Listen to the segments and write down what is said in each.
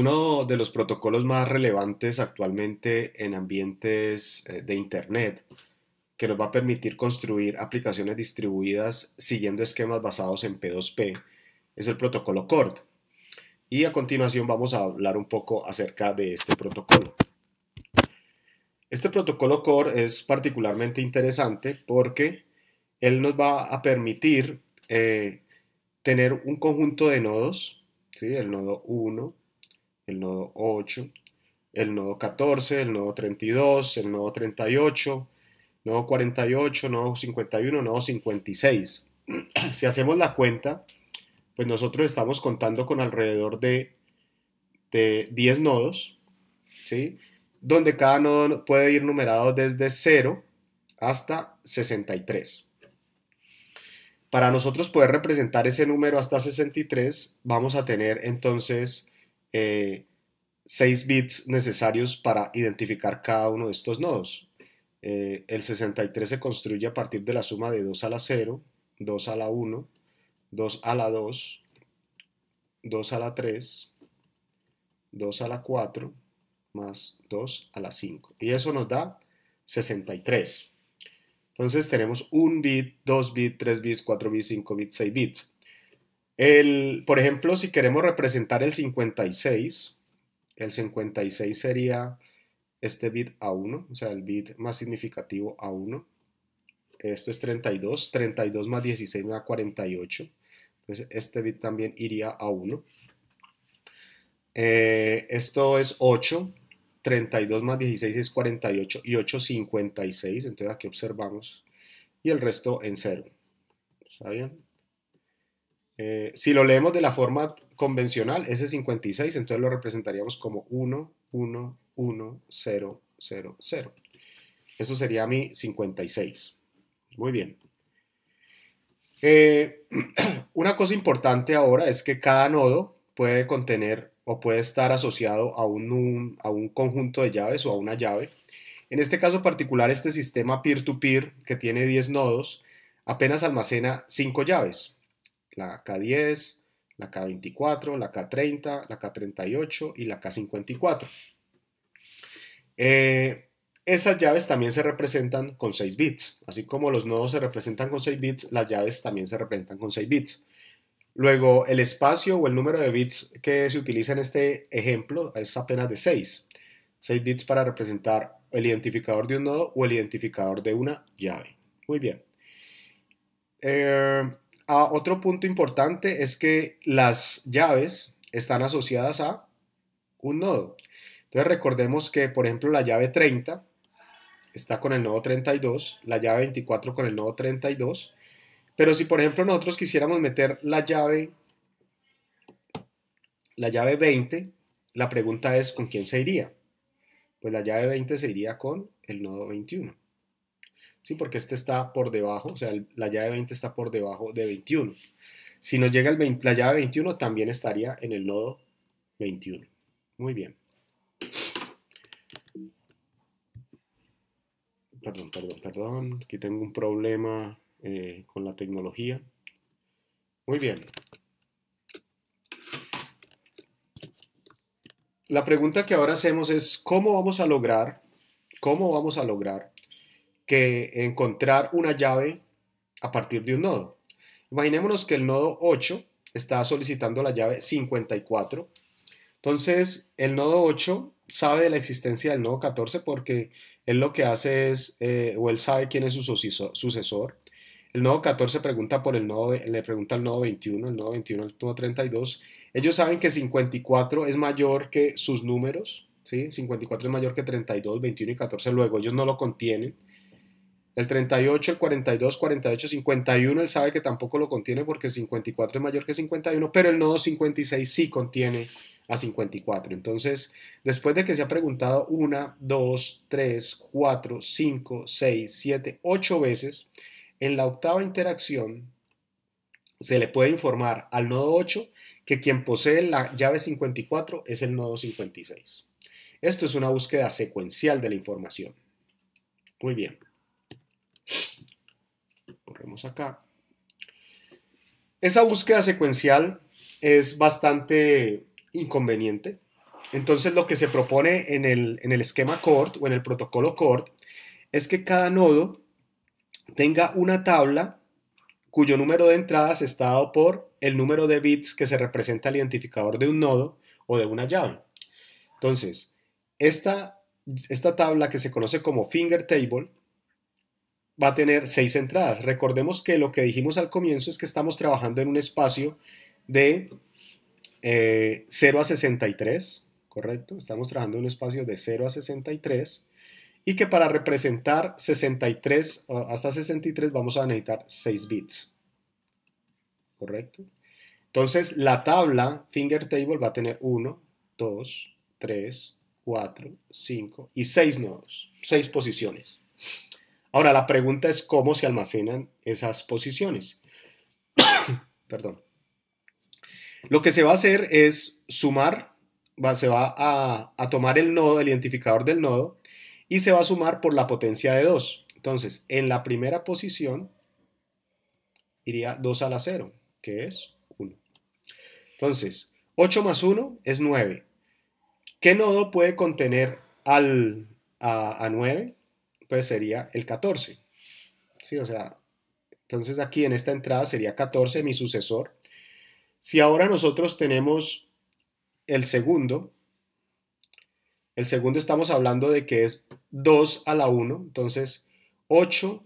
Uno de los protocolos más relevantes actualmente en ambientes eh, de Internet que nos va a permitir construir aplicaciones distribuidas siguiendo esquemas basados en P2P es el protocolo CORD. Y a continuación vamos a hablar un poco acerca de este protocolo. Este protocolo CORE es particularmente interesante porque él nos va a permitir eh, tener un conjunto de nodos, el nodo 1, el nodo 8, el nodo 14, el nodo 32, el nodo 38, nodo 48, nodo 51, nodo 56. si hacemos la cuenta, pues nosotros estamos contando con alrededor de, de 10 nodos, ¿sí? donde cada nodo puede ir numerado desde 0 hasta 63. Para nosotros poder representar ese número hasta 63, vamos a tener entonces 6 eh, bits necesarios para identificar cada uno de estos nodos. Eh, el 63 se construye a partir de la suma de 2 a la 0, 2 a la 1, 2 a la 2, 2 a la 3, 2 a la 4, más 2 a la 5. Y eso nos da 63. Entonces tenemos 1 bit, 2 bits, 3 bits, 4 bits, 5 bits, 6 bits por ejemplo, si queremos representar el 56, el 56 sería este bit A1, o sea, el bit más significativo A1. Esto es 32, 32 más 16 me da 48. Entonces, este bit también iría a 1. Eh, esto es 8, 32 más 16 es 48 y 8, 56. Entonces, aquí observamos. Y el resto en 0. ¿Está eh, si lo leemos de la forma convencional, ese 56, entonces lo representaríamos como 1, 1, 1, 0, 0, 0. Eso sería mi 56. Muy bien. Eh, una cosa importante ahora es que cada nodo puede contener o puede estar asociado a un, conjunto de llaves o a una llave. En este caso particular, este sistema peer to -peer, que tiene 10 nodos apenas almacena 5 llaves la K10, la K24, la K30, la K38 y la K54. Eh, esas llaves también se representan con 6 bits. Así como los nodos se representan con 6 bits, las llaves también se representan con 6 bits. Luego, el espacio o el número de bits que se utiliza en este ejemplo es apenas de 6. 6 bits para representar el identificador de un nodo o el identificador de una llave. Muy bien. Eh, Ah, otro punto importante es que las llaves están asociadas a un nodo. Entonces recordemos que, por ejemplo, la llave 30 está con el nodo 32, la llave 24 con el nodo 32, pero si, por ejemplo, nosotros quisiéramos meter la llave, la llave 20, la pregunta es, ¿con quién se iría? Pues la llave 20 se iría con el nodo 21. ¿sí? porque este está por debajo, o sea, la llave 20 está por debajo de 21. Si nos llega el 20, la llave 21, también estaría en el nodo 21. Muy bien. Perdón, perdón, perdón. Aquí tengo un problema eh, con la tecnología. Muy bien. La pregunta que ahora hacemos es, ¿cómo vamos a lograr, cómo vamos a lograr que encontrar una llave a partir de un nodo. Imaginémonos que el nodo 8 está solicitando la llave 54. Entonces, el nodo 8 sabe de la existencia del nodo 14 porque él lo que hace es, eh, o él sabe quién es su sucesor. El nodo 14 pregunta por el le pregunta al nodo 21, el nodo 21, el nodo 32. Ellos saben que 54 es mayor que sus números, ¿sí? 54 es mayor que 32, 21 y 14. Luego ellos no lo contienen. El 38, el 42, 48, 51, él sabe que tampoco lo contiene porque 54 es mayor que 51, pero el nodo 56 sí contiene a 54. Entonces, después de que se ha preguntado una, 2, 3, 4, 5, 6, siete, ocho veces, en la octava interacción se le puede informar al nodo 8 que quien posee la llave 54 es el nodo 56. Esto es una búsqueda secuencial de la información. Muy bien vemos acá. Esa búsqueda secuencial es bastante inconveniente. Entonces lo que se propone en el, esquema CORD o en el protocolo CORD es que cada nodo tenga una tabla cuyo número de entradas está dado por el número de bits que se representa el identificador de un nodo o de una llave. Entonces, esta, esta tabla que se conoce como finger table va a tener seis entradas. Recordemos que lo que dijimos al comienzo es que estamos trabajando en un espacio de 0 eh, a 63, ¿correcto? Estamos trabajando en un espacio de 0 a 63 y que para representar 63 hasta 63 vamos a necesitar 6 bits, ¿correcto? Entonces la tabla Finger Table va a tener 1, 2, 3, 4, 5 y 6 nodos, 6 posiciones. Ahora, la pregunta es cómo se almacenan esas posiciones. Perdón. Lo que se va a hacer es sumar, se va a, tomar el nodo, el identificador del nodo, y se va a sumar por la potencia de 2. Entonces, en la primera posición iría 2 a la 0, que es 1. Entonces, 8 más 1 es 9. ¿Qué nodo puede contener al, a 9? pues sería el 14. ¿Sí? O sea, entonces aquí en esta entrada sería 14 mi sucesor. Si ahora nosotros tenemos el segundo, el segundo estamos hablando de que es 2 a la 1, entonces 8,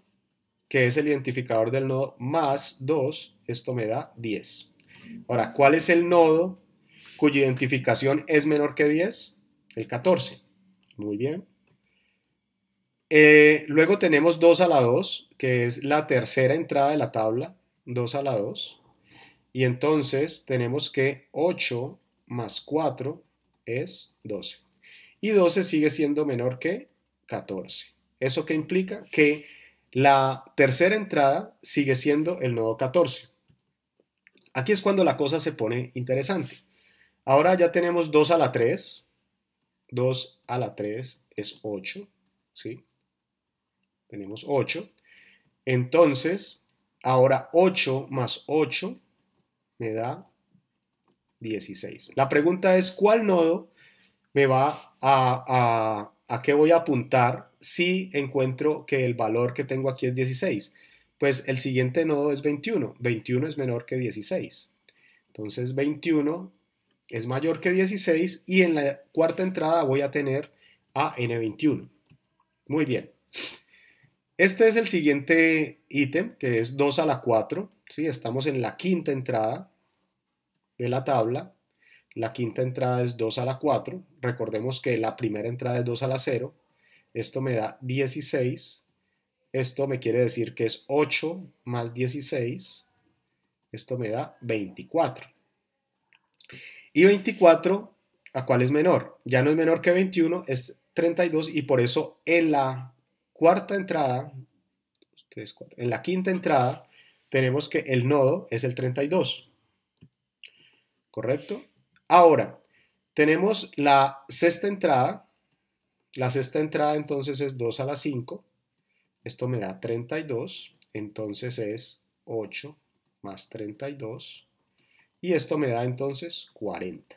que es el identificador del nodo, más 2, esto me da 10. Ahora, ¿cuál es el nodo cuya identificación es menor que 10? El 14. Muy bien. Eh, luego tenemos 2 a la 2, que es la tercera entrada de la tabla, 2 a la 2. Y entonces tenemos que 8 más 4 es 12. Y 12 sigue siendo menor que 14. ¿Eso qué implica? Que la tercera entrada sigue siendo el nodo 14. Aquí es cuando la cosa se pone interesante. Ahora ya tenemos 2 a la 3. 2 a la 3 es 8. ¿sí? tenemos 8. Entonces, ahora 8 más 8 me da 16. La pregunta es, ¿cuál nodo me va a, a, qué voy a apuntar si encuentro que el valor que tengo aquí es 16? Pues el siguiente nodo es 21. 21 es menor que 16. Entonces 21 es mayor que 16 y en la cuarta entrada voy a tener a n21. Muy bien. Este es el siguiente ítem, que es 2 a la 4. ¿sí? Estamos en la quinta entrada de la tabla. La quinta entrada es 2 a la 4. Recordemos que la primera entrada es 2 a la 0. Esto me da 16. Esto me quiere decir que es 8 más 16. Esto me da 24. Y 24, ¿a cuál es menor? Ya no es menor que 21, es 32 y por eso en la cuarta entrada, en la quinta entrada, tenemos que el nodo es el 32. ¿Correcto? Ahora, tenemos la sexta entrada. La sexta entrada entonces es 2 a la 5. Esto me da 32. Entonces es 8 más 32. Y esto me da entonces 40.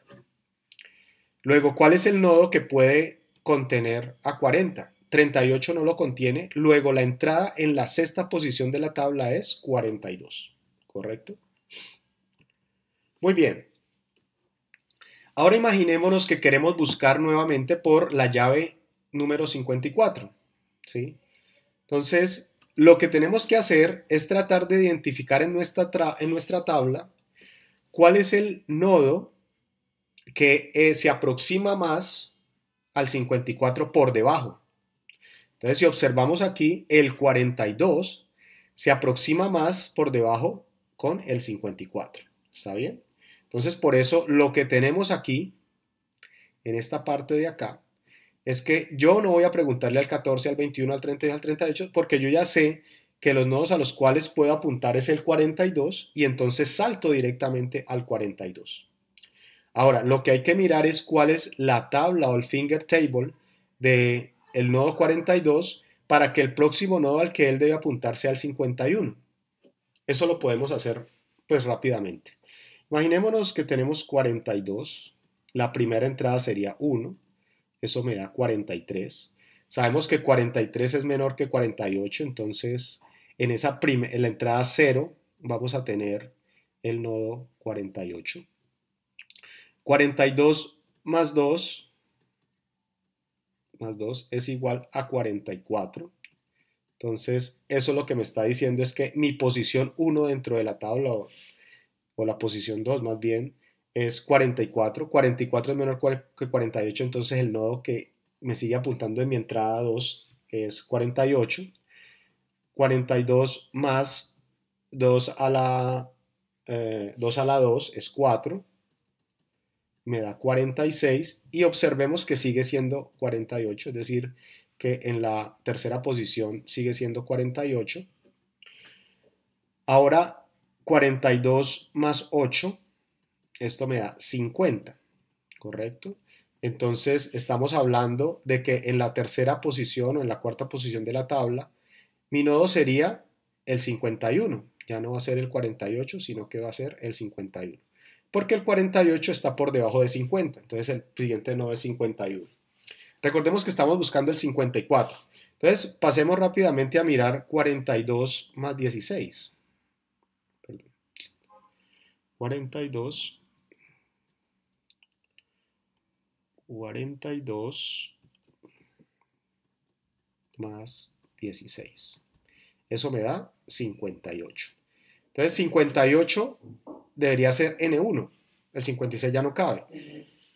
Luego, ¿cuál es el nodo que puede contener a 40? 38 no lo contiene, luego la entrada en la sexta posición de la tabla es 42, ¿correcto? Muy bien. Ahora imaginémonos que queremos buscar nuevamente por la llave número 54, Entonces, lo que tenemos que hacer es tratar de identificar en nuestra, en nuestra tabla cuál es el nodo que eh, se aproxima más al 54 por debajo, entonces, si observamos aquí, el 42 se aproxima más por debajo con el 54. ¿Está bien? Entonces, por eso lo que tenemos aquí, en esta parte de acá, es que yo no voy a preguntarle al 14, al 21, al 32, al 38, porque yo ya sé que los nodos a los cuales puedo apuntar es el 42 y entonces salto directamente al 42. Ahora, lo que hay que mirar es cuál es la tabla o el finger table de el nodo 42 para que el próximo nodo al que él debe apuntar sea el 51. Eso lo podemos hacer pues rápidamente. Imaginémonos que tenemos 42, la primera entrada sería 1, eso me da 43. Sabemos que 43 es menor que 48, entonces en, esa en la entrada 0 vamos a tener el nodo 48. 42 más 2 más 2 es igual a 44. Entonces, eso lo que me está diciendo es que mi posición 1 dentro de la tabla, o, la posición 2 más bien, es 44. 44 es menor que 48, entonces el nodo que me sigue apuntando en mi entrada 2 es 48. 42 más 2 a la, 2, eh, a la 2 es 4 me da 46 y observemos que sigue siendo 48, es decir, que en la tercera posición sigue siendo 48. Ahora 42 más 8, esto me da 50, ¿correcto? Entonces estamos hablando de que en la tercera posición o en la cuarta posición de la tabla, mi nodo sería el 51, ya no va a ser el 48, sino que va a ser el 51 porque el 48 está por debajo de 50, entonces el siguiente no es 51. Recordemos que estamos buscando el 54. Entonces, pasemos rápidamente a mirar 42 más 16. 42. 42 más 16. Eso me da 58. Entonces 58 debería ser N1, el 56 ya no cabe.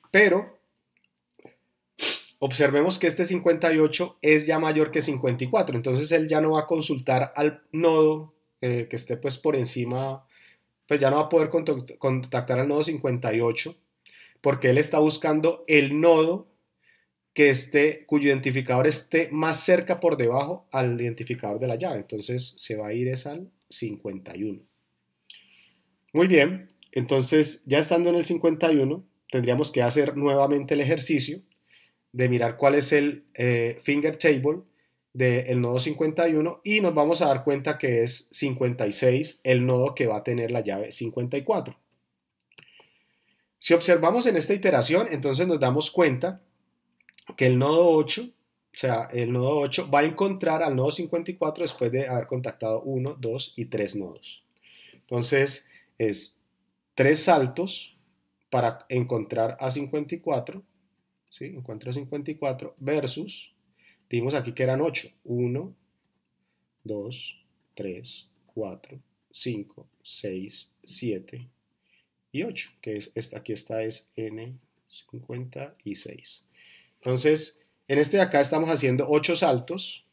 Pero observemos que este 58 es ya mayor que 54, entonces él ya no va a consultar al nodo eh, que esté pues por encima, pues ya no va a poder contactar al nodo 58 porque él está buscando el nodo que esté, cuyo identificador esté más cerca por debajo al identificador de la llave. Entonces se va a ir esa 51. Muy bien, entonces ya estando en el 51, tendríamos que hacer nuevamente el ejercicio de mirar cuál es el eh, finger table del nodo 51 y nos vamos a dar cuenta que es 56 el nodo que va a tener la llave 54. Si observamos en esta iteración, entonces nos damos cuenta que el nodo 8 o sea, el nodo 8 va a encontrar al nodo 54 después de haber contactado 1, 2 y 3 nodos. Entonces, es 3 saltos para encontrar a 54, ¿sí? Encuentra 54 versus, dimos aquí que eran 8, 1, 2, 3, 4, 5, 6, 7 y 8, que es, aquí está es N56. Entonces, en este de acá estamos haciendo 8 saltos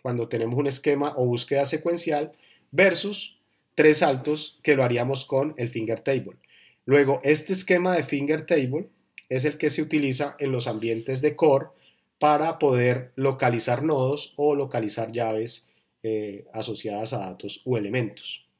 cuando tenemos un esquema o búsqueda secuencial versus 3 saltos que lo haríamos con el finger table. Luego, este esquema de finger table es el que se utiliza en los ambientes de core para poder localizar nodos o localizar llaves eh, asociadas a datos o elementos.